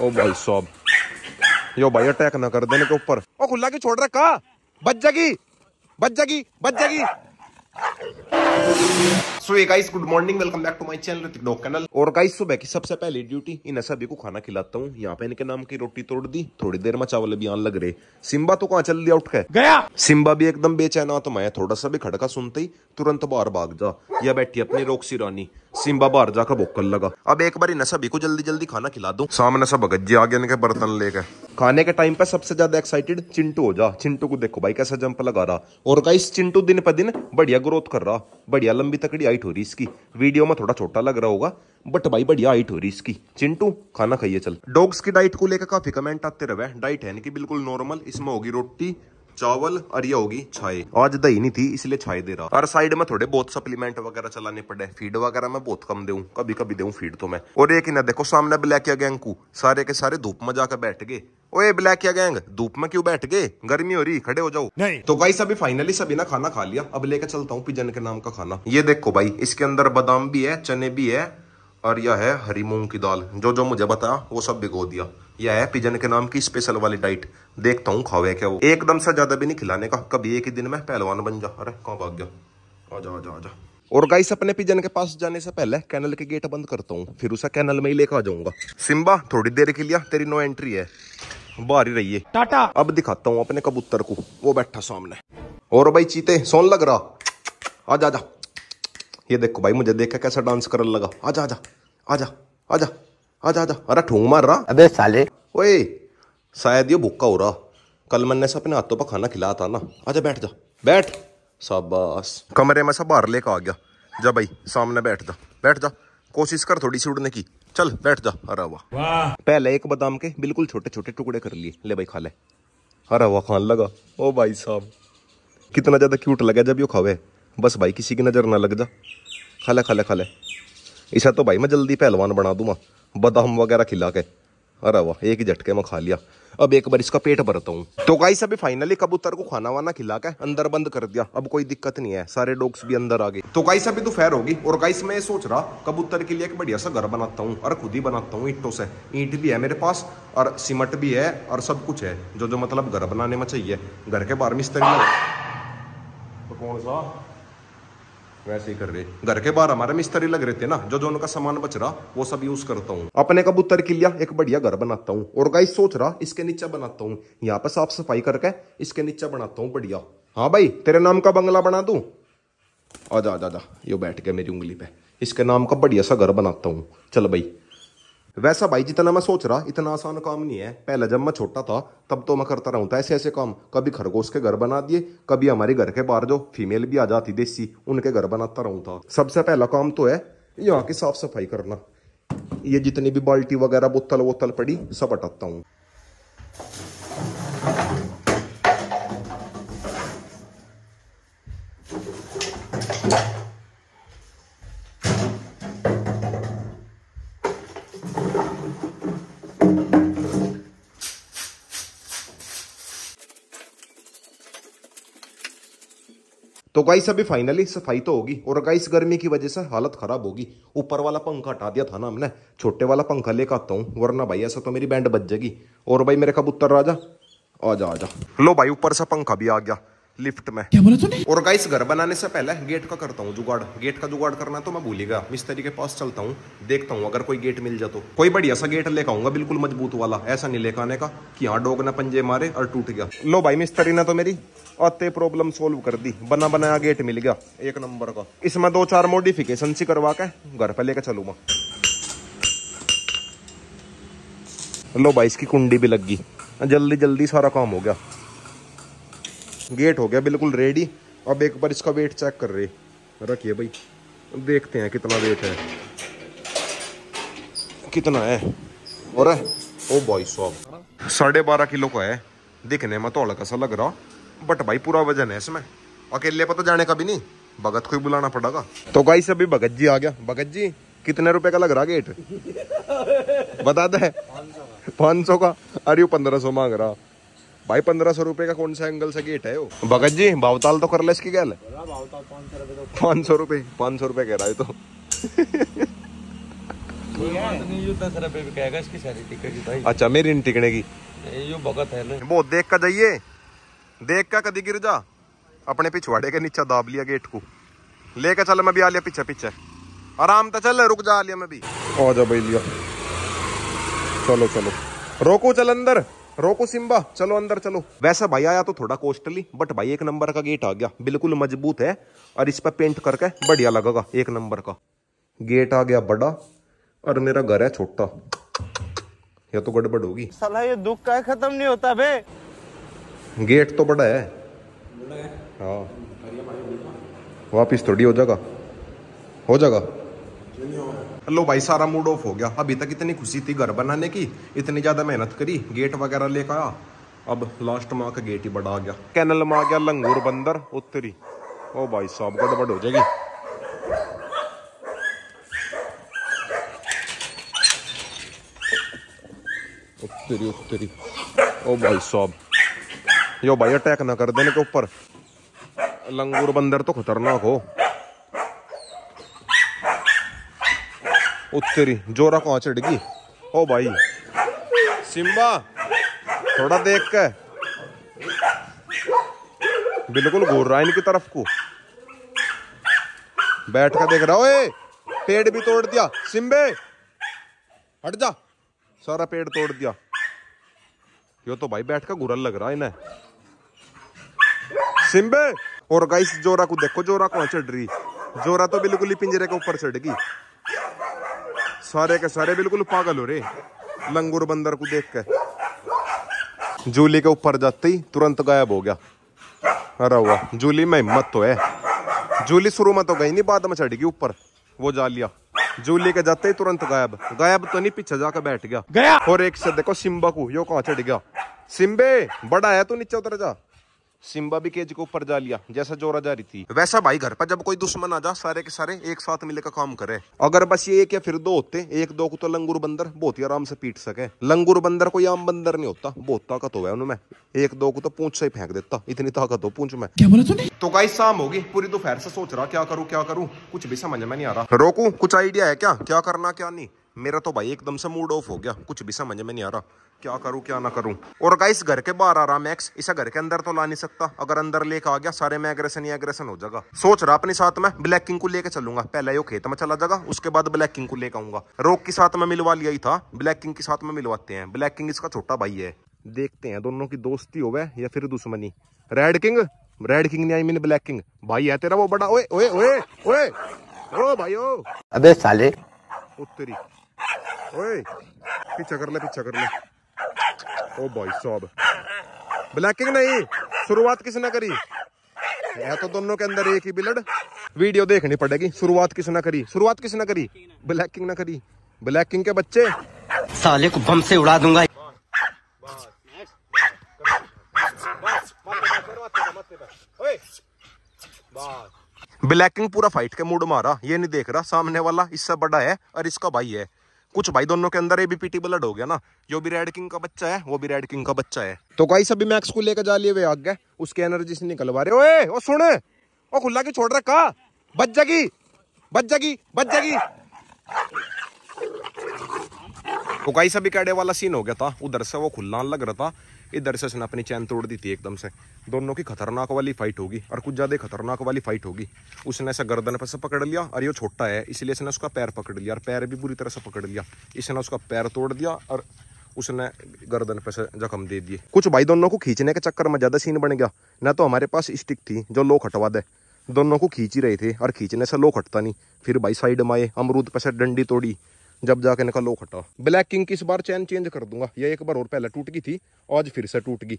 ओ भाई साहब यो भाई अटैक ना कर देने के ऊपर ओ खुला की छोड़ रखा बच जागी बच जागी बच जागी सो ये guys good morning welcome back to my channel Hrithik dog kennel और गाइस सुबह की सबसे पहली ड्यूटी इन सभी को खाना खिलाता हूँ यहाँ पे इनके नाम की रोटी तोड़ दी थोड़ी देर में चावल भी आने लग रहे सिम्बा तो कहाँ चल दिया उठ के गया सिम्बा भी एकदम बेचैन तो मैं थोड़ा सा भी खड़का सुनते ही तुरंत बाहर भाग जा या बैठी अपनी रोक्सी रानी सिम्बा बाहर जाकर भोकल लगा अब एक बार नशा भी को जल्दी जल्दी खाना खिला दो सामने सब भगत जी आगे इनके बर्तन लेके खाने के टाइम पे सबसे ज्यादा एक्साइटेड चिंटू हो जा चिंटू को देखो भाई कैसा जंप लगा रहा और गाइस चिंटू दिन पर दिन बढ़िया ग्रोथ कर रहा बढ़िया लंबी तकड़ी हाइट हो रही इसकी वीडियो में थोड़ा छोटा लग रहा होगा बट भाई बढ़िया हाइट हो रही इसकी चिंटू खाना खाइए चल डॉग्स की डाइट को लेकर काफी कमेंट आते रहे डाइट है इनकी बिल्कुल नॉर्मल इसमें होगी रोटी चावल और ये होगी छाय आज दही नहीं थी इसलिए छाई दे रहा और साइड में थोड़े बहुत सप्लीमेंट वगैरह चलाने पड़े फीड वगैरह मैं बहुत कम दू कभी कभी दू फीड तो मैं और एक ना देखो सामने ब्लैक या गैंग को सारे के सारे धूप में जाकर बैठ गए ओए या गैंग धूप में क्यों बैठ गए गर्मी हो रही खड़े हो जाओ नहीं तो गाइस अभी फाइनली सभी ना खाना खा लिया अब लेकर चलता हूँ पिजन के नाम का खाना ये देखो भाई इसके अंदर बादाम भी है चने भी है और यह है हरी मूंग की दाल जो जो मुझे बताया वो सब भिगो दिया यह है पिजन के नाम की स्पेशल वाली डाइट देखता हूँ खावे क्या वो एकदम से ज्यादा भी नहीं खिलाने का कभी एक ही दिन में पहलवान बन जा अरे कहाँ भाग गया आजा आजा आजा और गाइस अपने पिजन के पास जाने से पहले कैनल के गेट बंद करता हूँ फिर उसे कैनल में ही लेकर आ जाऊंगा सिम्बा थोड़ी देर के लिए तेरी नो एंट्री है बारी रही है टाटा अब दिखाता हूँ अपने कबूतर को वो बैठा सामने और भाई चीते सोन लग रहा आ जा ये देखो भाई मुझे देखा कैसा डांस करने लगा आजा आजा आजा आजा आजा आजा अरे ठूंग मार रहा अबे साले ओए शायद ये भूखा हो रहा कल मैंने सब अपने हाथों पर खाना खिलाया था ना आजा बैठ जा बैठ शाबाश कमरे में सब बाहर लेकर आ गया जा भाई सामने बैठ जा बैठ जा कोशिश कर थोड़ी सी उड़ने की चल बैठ जा अरे वाह पहले एक बादाम के बिल्कुल छोटे छोटे टुकड़े कर लिए ले भाई खा ले अरे वाह खान लगा ओ भाई साहब कितना ज़्यादा क्यूट लगा जब यो खावे बस भाई किसी की नज़र ना लग जा खले खले खले इसे तो भाई मैं जल्दी पहलवान बना दूँगा बदाम वगैरह खिला के अरे वाह एक ही झटके में खा लिया अब एक बार इसका पेट भरता हूँ तो गाइस अभी फाइनली कबूतर को खाना वाना खिला के अंदर बंद कर दिया अब कोई दिक्कत नहीं है सारे डॉग्स भी अंदर आ गए तो अभी तो फैर होगी और गाइस मैं सोच रहा कबूतर के लिए एक बढ़िया सा घर बनाता हूँ और खुद ही बनाता हूँ ईंटों से ईंट भी है मेरे पास और सीमेंट भी है और सब कुछ है जो जो मतलब घर बनाने में चाहिए घर के बाहर मिस्त्री तो कौन सा वैसे ही कर रहे घर के बाहर हमारे मिस्त्री लग रहे थे ना जो जो उनका सामान बच रहा वो सब यूज करता हूँ अपने कबूतर के लिए एक बढ़िया घर बनाता हूँ और गाइस सोच रहा इसके नीचे बनाता हूँ यहाँ पर साफ सफाई करके इसके नीचे बनाता हूँ बढ़िया हाँ भाई तेरे नाम का बंगला बना दू आजा आजा आजा यो बैठ गया मेरी उंगली पे इसके नाम का बढ़िया सा घर बनाता हूँ चल भाई वैसा भाई जितना मैं सोच रहा इतना आसान काम नहीं है पहले जब मैं छोटा था तब तो मैं करता रहूँ ऐसे ऐसे काम कभी खरगोश के घर बना दिए कभी हमारे घर के बाहर जो फीमेल भी आ जाती देसी उनके घर बनाता रहूँ था सबसे पहला काम तो है यहाँ की साफ सफाई करना ये जितनी भी बाल्टी वगैरह बोतल वोतल पड़ी सब हटाता हूँ तो गाइस अभी फाइनली सफाई तो होगी और गाइस गर्मी की वजह से हालत खराब होगी ऊपर वाला पंखा हटा दिया था ना हमने छोटे वाला पंखा लेकर आता हूँ वरना भाई ऐसा तो मेरी बैंड बच जाएगी और भाई मेरे कबूतर राजा आ जा आ जा लो भाई ऊपर से पंखा भी आ गया लिफ्ट में क्या बोला तूने और गाइस घर बनाने से पहले गेट का करता हूँ जुगाड़ गेट का जुगाड़ करना तो मैं भूलेगा मिस्त्री के पास चलता हूँ देखता हूँ अगर कोई गेट मिल जाए तो कोई बढ़िया सा गेट लेकर आऊंगा बिल्कुल मजबूत वाला ऐसा नहीं लेकर आने का कि हाँ डोग ना पंजे मारे और टूट गया लो भाई मिस्त्री ने तो मेरी आते प्रॉब्लम सोल्व कर दी बना बनाया गेट मिल गया एक नंबर का इसमें दो चार मोडिफिकेशन सी करवा के घर पर लेकर चलूंगा लो भाई इसकी कुंडी भी लग गई जल्दी जल्दी सारा काम हो गया गेट हो गया बिल्कुल रेडी अब एक बार इसका वेट चेक कर रहे रखिए भाई देखते हैं कितना वेट है कितना है और ओ साढ़े बारह किलो का है दिखने में तो हल्का सा लग रहा बट भाई पूरा वजन है इसमें अकेले पता जाने का भी नहीं भगत को ही बुलाना पड़ेगा तो गाई से अभी भगत जी आ गया भगत जी कितने रुपए का लग रहा गेट बता दे पाँच सौ का अरे वो पंद्रह सौ मांग रहा भाई पंद्रह सौ रुपए का कौन सा एंगल सा गेट है वो भगत जी भावताल तो कर ले इसकी क्या पाँच सौ रुपए पाँच सौ रुपए कह रहा है तो अच्छा मेरी नहीं टिकने की यो वो देख का जाइए देख का कभी गिर जा अपने पिछवाड़े के नीचे दाब लिया गेट को लेके चल मैं भी आ लिया पीछे पीछे आराम तो चल रुक जा आ लिया मैं भी आ जा भाई लिया चलो चलो रोको चल अंदर रोको सिम्बा चलो अंदर चलो वैसा भाई आया तो थोड़ा कोस्टली बट भाई एक नंबर का गेट आ गया बिल्कुल मजबूत है और इस पर पेंट करके बढ़िया लगेगा एक नंबर का गेट आ गया बड़ा और मेरा घर है छोटा यह तो गड़बड़ होगी सलाह ये दुख का खत्म नहीं होता भे गेट तो बड़ा है हाँ वापिस थोड़ी हो जाएगा हो जाएगा हेलो भाई सारा मूड ऑफ हो गया अभी तक इतनी खुशी थी घर बनाने की इतनी ज़्यादा मेहनत करी गेट वगैरह लेकर आया अब लास्ट माह का गेट ही बड़ा आ गया कैनल में आ गया लंगूर बंदर उत्तरी ओ भाई साहब गड़बड़ हो जाएगी उत्तरी उत्तरी ओ भाई साहब यो भाई अटैक ना कर देने के ऊपर लंगूर बंदर तो खतरनाक हो उत्तरी जोरा कौन चढ़ गई ओ भाई सिम्बा थोड़ा देख के बिल्कुल घूर रहा है इनकी तरफ को बैठ कर देख रहा ओए पेड़ भी तोड़ दिया सिम्बे हट जा सारा पेड़ तोड़ दिया यो तो भाई बैठ का गुरल लग रहा है इन्हें सिम्बे और गाइस जोरा को देखो जोरा कौन चढ़ रही जोरा तो बिल्कुल ही पिंजरे के ऊपर चढ़ गई सारे के सारे बिल्कुल पागल हो रहे लंगूर बंदर को देख के जूली के ऊपर जाते ही तुरंत गायब हो गया अरे वाह जूली में हिम्मत तो है जूली शुरू में तो गई नहीं बाद में चढ़ गई ऊपर वो जा लिया जूली के जाते ही तुरंत गायब गायब तो नहीं पीछे जाकर बैठ गया गया और एक से देखो सिम्बा को यो कहा चढ़ गया सिम्बे बड़ा है तू नीचे उतर जा सिम्बा भी केज के ऊपर जा लिया जैसा जोरा जा रही थी वैसा भाई घर पर जब कोई दुश्मन आ जा सारे के सारे एक साथ मिलकर काम करे अगर बस ये एक या फिर दो होते एक दो को तो लंगूर बंदर बहुत ही आराम से पीट सके लंगूर बंदर कोई आम बंदर नहीं होता बहुत ताकत हो गया उनमें एक दो को तो पूछ से ही फेंक देता इतनी ताकत हो पूछ में क्या बोला तो गाई शाम होगी पूरी दोपहर से सोच रहा क्या करूँ क्या करूँ कुछ भी समझ में नहीं आ रहा रोकू कुछ आइडिया है क्या क्या करना क्या नहीं मेरा तो भाई एकदम से मूड ऑफ हो गया कुछ भी समझ में नहीं आ रहा क्या करूं क्या ना करूं और अगर इस घर के बाहर आ रहा मैक्स इसे घर के अंदर तो ला नहीं सकता अगर अंदर लेके आ गया सारे में एग्रेशन ही एग्रेशन हो जाएगा सोच रहा अपने साथ में ब्लैक किंग को लेके चलूंगा पहले यो खेत में चला जाएगा उसके बाद ब्लैक किंग को लेकर आऊंगा रोक के साथ में मिलवा लिया ही था ब्लैक किंग के साथ में मिलवाते हैं ब्लैक किंग इसका छोटा भाई है देखते हैं दोनों की दोस्ती हो या फिर दुश्मनी रेड किंग रेड किंग ने आई मीन ब्लैक किंग भाई है तेरा वो बड़ा ओए ओए ओए ओए ओ भाई ओ अबे साले उत्तरी ओए पीछा कर ले पीछा कर ले ओ भाई साहब ब्लैकिंग नहीं शुरुआत किसने करी यह तो दोनों के अंदर एक ही बिलड वीडियो देखनी पड़ेगी शुरुआत किसने करी शुरुआत किसने करी ब्लैकिंग ना करी ब्लैकिंग के बच्चे साले को बम से उड़ा दूंगा ब्लैकिंग पूरा फाइट के मूड मारा ये नहीं देख रहा सामने वाला इससे बड़ा है और इसका भाई है कुछ भाई दोनों के अंदर एबीपीटी ब्लड हो गया ना जो भी रेड किंग का बच्चा है वो भी रेड किंग का बच्चा है तो गाइस अभी मैक्स को लेकर जा लिए हुए आग गए उसके एनर्जी से निकलवा रहे ओए ओ सुन ओ खुला के छोड़ रखा बच जागी बच जागी बच जागी तो गाइस अभी कैडे वाला सीन हो गया था उधर से वो खुल्ला लग रहा था इधर से उसने अपनी चैन तोड़ दी थी एकदम से दोनों की खतरनाक वाली फाइट होगी और कुछ ज़्यादा खतरनाक वाली फाइट होगी उसने ऐसा गर्दन पर से पकड़ लिया और ये छोटा है इसलिए इसने उसका पैर पकड़ लिया और पैर भी बुरी तरह से पकड़ लिया इसने उसका पैर तोड़ दिया और उसने गर्दन पे से जख्म दे दिए कुछ भाई दोनों को खींचने के चक्कर में ज़्यादा सीन बन गया ना तो हमारे पास स्टिक थी जो लोग हटवा दे दोनों को खींच ही रहे थे और खींचने से लोग हटता नहीं फिर भाई साइड में आए अमरूद पे से डंडी तोड़ी जब जाके इनका लो खट्टा ब्लैक किंग की इस बार चैन चेंज कर दूंगा ये एक बार और पहले टूट गई थी आज फिर से टूट गई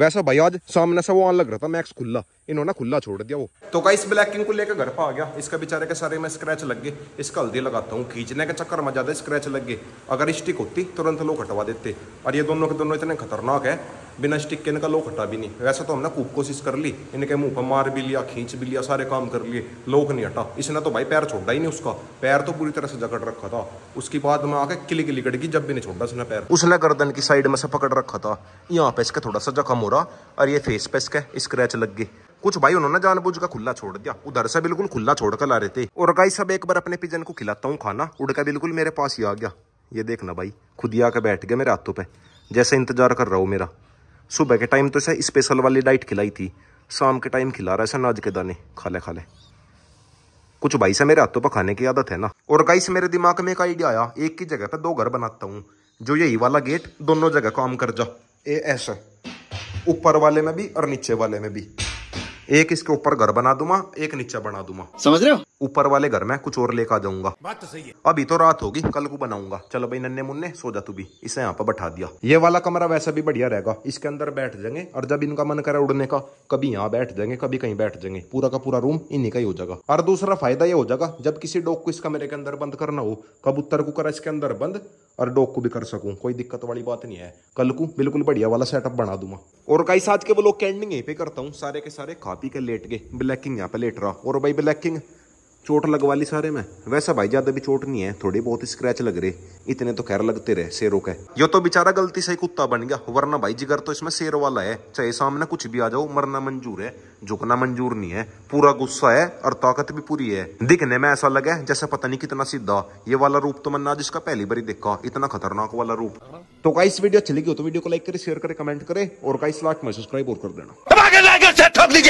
वैसा भाई आज सामने से वो आन लग रहा था मैक्स खुला इन्होंने खुला छोड़ दिया वो तो का इस ब्लैक किंग को लेकर घर पर आ गया इसका बेचारे के सारे में स्क्रैच लग गए इसका हल्दी लगाता हूँ खींचने के चक्कर में ज़्यादा स्क्रैच लग गए अगर स्टिक होती तुरंत लोग हटवा देते और ये दोनों के दोनों इतने खतरनाक है बिना स्टिक के इनका लो हटा भी नहीं वैसे तो हमने खूब कोशिश कर ली इनके मुंह पर मार भी लिया खींच भी लिया सारे काम कर लिए लोक नहीं हटा इसने तो भाई पैर छोड़ा ही नहीं उसका पैर तो पूरी तरह से जकड़ रखा था उसके बाद में आके किली किली कट गई जब भी नहीं छोड़ा उसने पैर उसने गर्दन की साइड में से पकड़ रखा था यहाँ पे इसका थोड़ा सा जख्म हो रहा और ये फेस पे इसका स्क्रैच लग गई कुछ भाई उन्होंने जानबूझ का खुला छोड़ दिया उधर से बिल्कुल खुला छोड़ कर ला रहे थे और गाई सब एक बार अपने पिजन को खिलाता हूँ खाना उड़का बिल्कुल मेरे पास ही आ गया ये देखना भाई खुद ही आकर बैठ गया मेरे हाथों पे जैसे इंतजार कर रहा हूँ मेरा सुबह के टाइम तो ऐसा स्पेशल वाली डाइट खिलाई थी शाम के टाइम खिला रहा है नाज के दाने खा ले खा ले कुछ भाई से मेरे हाथों पर खाने की आदत है ना और गाइस मेरे दिमाग में एक आइडिया आया एक की जगह पर दो घर बनाता हूँ जो यही वाला गेट दोनों जगह काम कर जा ऐसा ऊपर वाले में भी और नीचे वाले में भी एक इसके ऊपर घर बना दूंगा एक नीचे बना दूंगा समझ रहे हो ऊपर वाले घर में कुछ और लेकर आ जाऊंगा बात तो सही है अभी तो रात होगी कल को बनाऊंगा चलो भाई नन्हे मुन्ने सो जा तू भी इसे यहाँ पर बैठा दिया ये वाला कमरा वैसा भी बढ़िया रहेगा इसके अंदर बैठ जाएंगे और जब इनका मन करे उड़ने का कभी यहाँ बैठ जाएंगे कभी कहीं बैठ जाएंगे पूरा का पूरा रूम इन्हीं का ही हो जाएगा और दूसरा फायदा ये हो जाएगा जब किसी डॉग को इस कमरे के अंदर बंद करना हो कबूतर को करा इसके अंदर बंद और डॉग को भी कर सकूं कोई दिक्कत वाली बात नहीं है कल को बिल्कुल बढ़िया वाला सेटअप बना दूंगा और कई आज के वो लोग कैंडिंग यहीं पे करता हूँ सारे के सारे खा पी के लेट गए ब्लैकिंग यहाँ पे लेट रहा और भाई ब्लैकिंग चोट लगवा ली सारे में वैसा भाई ज्यादा भी चोट नहीं है थोड़ी बहुत स्क्रैच लग रहे इतने तो खैर लगते रहे शेरों के यो तो बेचारा गलती से कुत्ता बन गया वरना भाई जिगर तो इसमें शेर वाला है चाहे सामने कुछ भी आ जाओ मरना मंजूर है झुकना मंजूर नहीं है पूरा गुस्सा है और ताकत भी पूरी है दिखने में ऐसा लगा जैसे पता नहीं कितना सीधा ये वाला रूप तो मैंने आज इसका पहली बार देखा इतना खतरनाक वाला रूप तो का इस वीडियो अच्छी लगी हो तो वीडियो को लाइक करे शेयर करे कमेंट करे और का सब्सक्राइब और कर देना